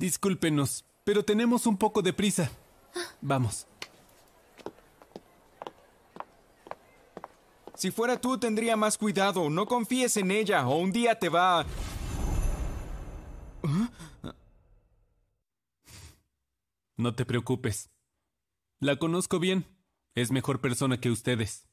Discúlpenos, pero tenemos un poco de prisa. Vamos. Si fuera tú, tendría más cuidado. No confíes en ella o un día te va... No te preocupes. La conozco bien. Es mejor persona que ustedes.